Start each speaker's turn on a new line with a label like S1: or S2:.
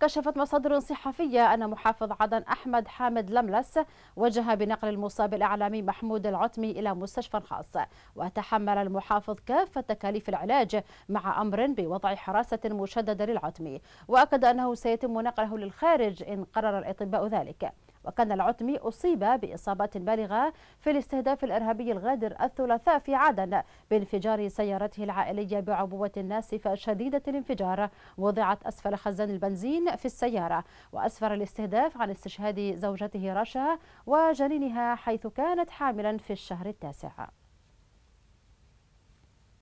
S1: كشفت مصادر صحفية أن محافظ عدن أحمد حامد لملس وجه بنقل المصاب الإعلامي محمود العتمي إلى مستشفى خاص وتحمل المحافظ كافة تكاليف العلاج مع أمر بوضع حراسة مشددة للعتمي وأكد أنه سيتم نقله للخارج إن قرر الأطباء ذلك وكان العتمي أصيب بإصابة بالغة في الاستهداف الإرهابي الغادر الثلاثاء في عدن بانفجار سيارته العائلية بعبوة ناسفة شديدة الانفجار وضعت أسفل خزان البنزين في السيارة وأسفر الاستهداف عن استشهاد زوجته رشا وجنينها حيث كانت حاملا في الشهر التاسع